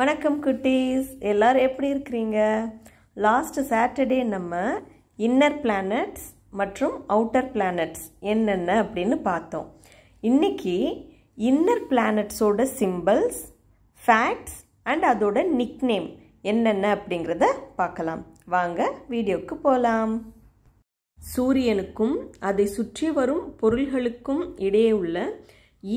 வணக்கம் குட்டீஸ் எல்லோரும் எப்படி இருக்கிறீங்க லாஸ்ட்டு சாட்டர்டே நம்ம இன்னர் பிளானட்ஸ் மற்றும் அவுட்டர் பிளானட்ஸ் என்னென்ன அப்படின்னு பார்த்தோம் இன்றைக்கி இன்னர் பிளானட்ஸோட சிம்பிள்ஸ் ஃபேக்ட்ஸ் அண்ட் அதோட நேம் என்னென்ன அப்படிங்கிறத பார்க்கலாம் வாங்க வீடியோவுக்கு போகலாம் சூரியனுக்கும் அதை சுற்றி வரும் பொருள்களுக்கும் இடையே உள்ள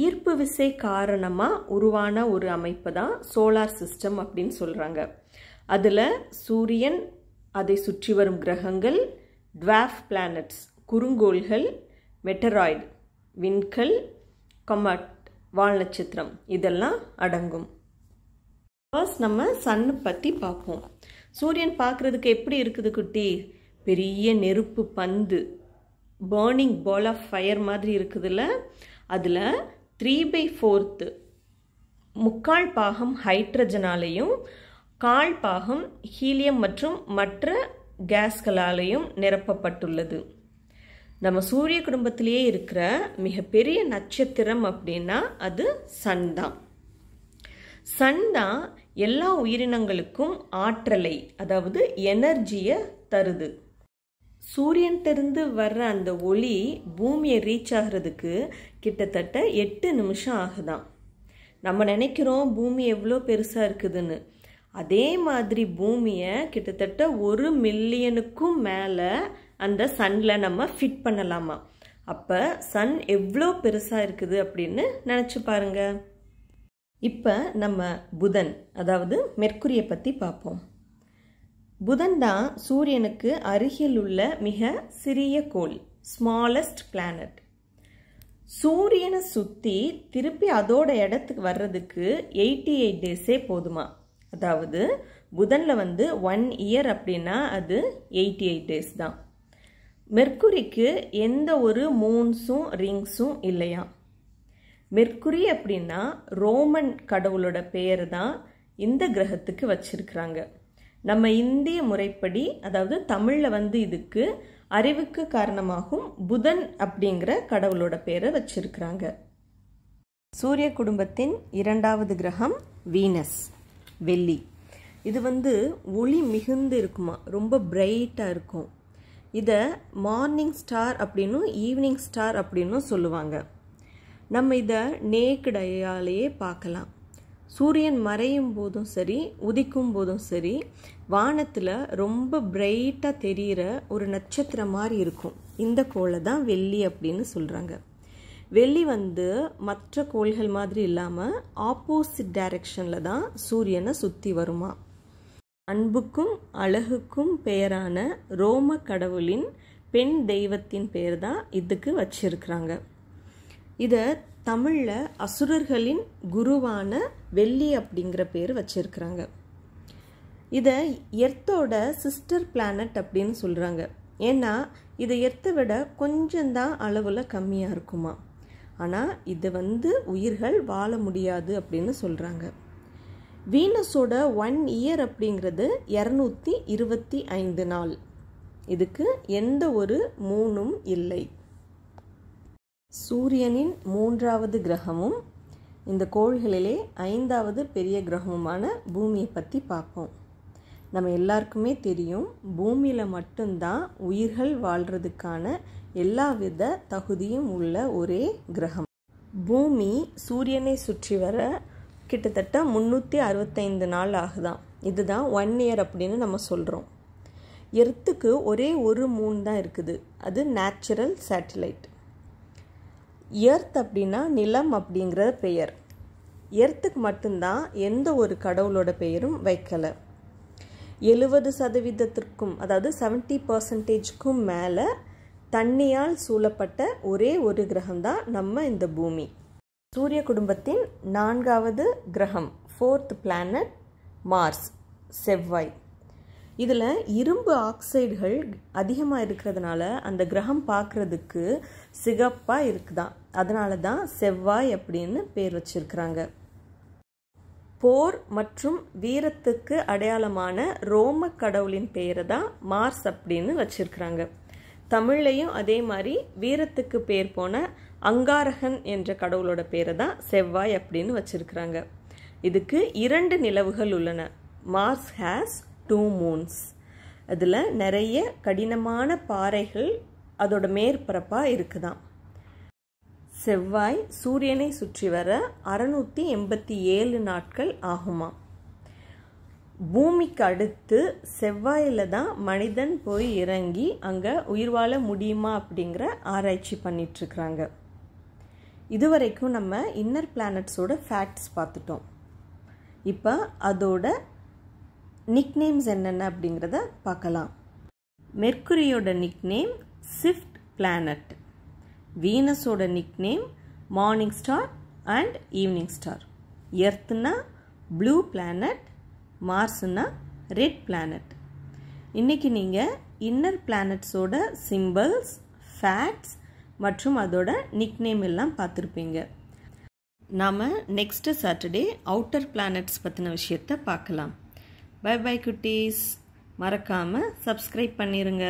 ஈர்ப்பு விசை காரணமாக உருவான ஒரு அமைப்பு தான் சோலார் சிஸ்டம் அப்படின்னு சொல்கிறாங்க அதில் சூரியன் அதை சுற்றி வரும் கிரகங்கள் டுவாஃப் பிளானட்ஸ் குறுங்கோள்கள் மெட்டராய்டு விண்கல் கமட் வால் நட்சத்திரம் இதெல்லாம் அடங்கும் ஃபர்ஸ்ட் நம்ம சன் பற்றி பார்ப்போம் சூரியன் பார்க்குறதுக்கு எப்படி இருக்குது குட்டி பெரிய நெருப்பு பந்து பேர்னிங் பால் ஆஃப் ஃபயர் மாதிரி இருக்குதுல்ல அதில் த்ரீ பை ஃபோர்த்து முக்கால் பாகம் ஹைட்ரஜனாலையும் கால் பாகம் ஹீலியம் மற்றும் மற்ற கேஸ்களாலேயும் நிரப்பப்பட்டுள்ளது நம்ம சூரிய குடும்பத்திலேயே இருக்கிற மிகப்பெரிய நட்சத்திரம் அப்படின்னா அது சன் தான் சன் தான் எல்லா உயிரினங்களுக்கும் ஆற்றலை அதாவது எனர்ஜியை தருது சூரியன்கிட்டருந்து வர்ற அந்த ஒளி பூமியை ரீச் ஆகிறதுக்கு கிட்டத்தட்ட எட்டு நிமிஷம் ஆகுதான் நம்ம நினைக்கிறோம் பூமி எவ்வளோ பெருசாக இருக்குதுன்னு அதே மாதிரி பூமியை கிட்டத்தட்ட ஒரு மில்லியனுக்கும் மேலே அந்த சனில் நம்ம ஃபிட் பண்ணலாமா அப்போ சன் எவ்வளோ பெருசாக இருக்குது அப்படின்னு நினச்சி பாருங்கள் இப்போ நம்ம புதன் அதாவது மெர்க்குரியை பற்றி பார்ப்போம் புதன் தான் சூரியனுக்கு அருகில் உள்ள மிக சிறிய கோள் ஸ்மாலஸ்ட் பிளானட் சூரியனை சுற்றி திருப்பி அதோட இடத்துக்கு வர்றதுக்கு எயிட்டி எயிட் டேஸே போதுமா அதாவது புதனில் வந்து ஒன் இயர் அப்படின்னா அது எயிட்டி எயிட் டேஸ் தான் மெர்க்குரிக்கு எந்த ஒரு மூன்ஸும் ரிங்ஸும் இல்லையா மெர்க்குரி அப்படின்னா ரோமன் கடவுளோட பெயர் தான் இந்த கிரகத்துக்கு வச்சிருக்கிறாங்க நம்ம இந்திய முறைப்படி அதாவது தமிழில் வந்து இதுக்கு அறிவுக்கு காரணமாகும் புதன் அப்படிங்கிற கடவுளோட பேரை வச்சிருக்கிறாங்க சூரிய குடும்பத்தின் இரண்டாவது கிரகம் வீனஸ் வெள்ளி இது வந்து ஒளி மிகுந்து இருக்குமா ரொம்ப பிரைட்டாக இருக்கும் இதை மார்னிங் ஸ்டார் அப்படின்னும் ஈவினிங் ஸ்டார் அப்படின்னும் சொல்லுவாங்க நம்ம இதை நேக்கடையாலேயே பார்க்கலாம் சூரியன் மறையும் போதும் சரி உதிக்கும் போதும் சரி வானத்தில் ரொம்ப பிரைட்டாக தெரிகிற ஒரு நட்சத்திரம் மாதிரி இருக்கும் இந்த கோளை தான் வெள்ளி அப்படின்னு சொல்கிறாங்க வெள்ளி வந்து மற்ற கோள்கள் மாதிரி இல்லாமல் ஆப்போசிட் டைரக்ஷனில் தான் சூரியனை சுற்றி வருமா அன்புக்கும் அழகுக்கும் பெயரான ரோம கடவுளின் பெண் தெய்வத்தின் பெயர் தான் இதுக்கு வச்சிருக்கிறாங்க இதை தமிழில் அசுரர்களின் குருவான வெள்ளி அப்படிங்கிற பேர் வச்சுருக்குறாங்க இதை எர்த்தோட சிஸ்டர் பிளானட் அப்படின்னு சொல்கிறாங்க ஏன்னா இதை எர்த்தை விட கொஞ்சம்தான் அளவில் கம்மியாக இருக்குமா ஆனால் இது வந்து உயிர்கள் வாழ முடியாது அப்படின்னு சொல்கிறாங்க வீனஸோட ஒன் இயர் அப்படிங்கிறது இரநூத்தி இருபத்தி ஐந்து நாள் இதுக்கு எந்த ஒரு மூணும் இல்லை சூரியனின் மூன்றாவது கிரகமும் இந்த கோள்களிலே ஐந்தாவது பெரிய கிரகமுமான பூமியை பற்றி பார்ப்போம் நம்ம எல்லாருக்குமே தெரியும் பூமியில் மட்டும்தான் உயிர்கள் வாழ்கிறதுக்கான எல்லா வித தகுதியும் உள்ள ஒரே கிரகம் பூமி சூரியனை சுற்றி வர கிட்டத்தட்ட முந்நூற்றி அறுபத்தைந்து நாள் ஆகுதான் இதுதான் ஒன் இயர் அப்படின்னு நம்ம சொல்கிறோம் எர்த்துக்கு ஒரே ஒரு மூன் தான் இருக்குது அது நேச்சுரல் சேட்டிலைட் எர்த் அப்படின்னா நிலம் அப்படிங்கிற பெயர் எர்த்துக்கு மட்டும்தான் எந்த ஒரு கடவுளோட பெயரும் வைக்கலை எழுவது சதவீதத்திற்கும் அதாவது செவன்ட்டி பர்சன்டேஜ்க்கும் மேலே தண்ணியால் சூழப்பட்ட ஒரே ஒரு கிரகம்தான் நம்ம இந்த பூமி சூரிய குடும்பத்தின் நான்காவது கிரகம் ஃபோர்த் பிளானட் மார்ஸ் செவ்வாய் இதில் இரும்பு ஆக்சைடுகள் அதிகமாக இருக்கிறதுனால அந்த கிரகம் பார்க்குறதுக்கு சிகப்பாக இருக்குதான் அதனால தான் செவ்வாய் அப்படின்னு பேர் வச்சுருக்குறாங்க போர் மற்றும் வீரத்துக்கு அடையாளமான ரோம கடவுளின் பெயரை தான் மார்ஸ் அப்படின்னு வச்சுருக்குறாங்க தமிழ்லையும் அதே மாதிரி வீரத்துக்கு பேர் போன அங்காரகன் என்ற கடவுளோட பேரை தான் செவ்வாய் அப்படின்னு வச்சுருக்குறாங்க இதுக்கு இரண்டு நிலவுகள் உள்ளன மார்ஸ் ஹேஸ் டூ மூன்ஸ் அதில் நிறைய கடினமான பாறைகள் அதோட மேற்பரப்பாக இருக்குதான் செவ்வாய் சூரியனை சுற்றி வர அறநூற்றி எண்பத்தி ஏழு நாட்கள் ஆகுமா பூமிக்கு அடுத்து செவ்வாயில் தான் மனிதன் போய் இறங்கி அங்கே உயிர் வாழ முடியுமா அப்படிங்கிற ஆராய்ச்சி பண்ணிகிட்ருக்குறாங்க இதுவரைக்கும் நம்ம இன்னர் பிளானட்ஸோட ஃபேக்ட்ஸ் பார்த்துட்டோம் இப்போ அதோட நிக்நேம்ஸ் என்னென்ன அப்படிங்கிறத பார்க்கலாம் மெர்க்குரியோட நிக்நேம் ஸ்விஃப்ட் பிளானட் வீனஸோட nickname morning star and evening star எர்த்துனா ப்ளூ பிளானட் மார்ஸ்னா ரெட் பிளானட் இன்றைக்கி நீங்கள் இன்னர் பிளானட்ஸோட சிம்பிள்ஸ் ஃபேக்ட்ஸ் மற்றும் அதோட நிக்நேம் எல்லாம் பார்த்துருப்பீங்க நாம் நெக்ஸ்ட்டு சாட்டர்டே அவுட்டர் பிளானட்ஸ் பற்றின விஷயத்தை பார்க்கலாம் பை பை குட்டீஸ் மறக்காமல் சப்ஸ்கிரைப் பண்ணிடுங்க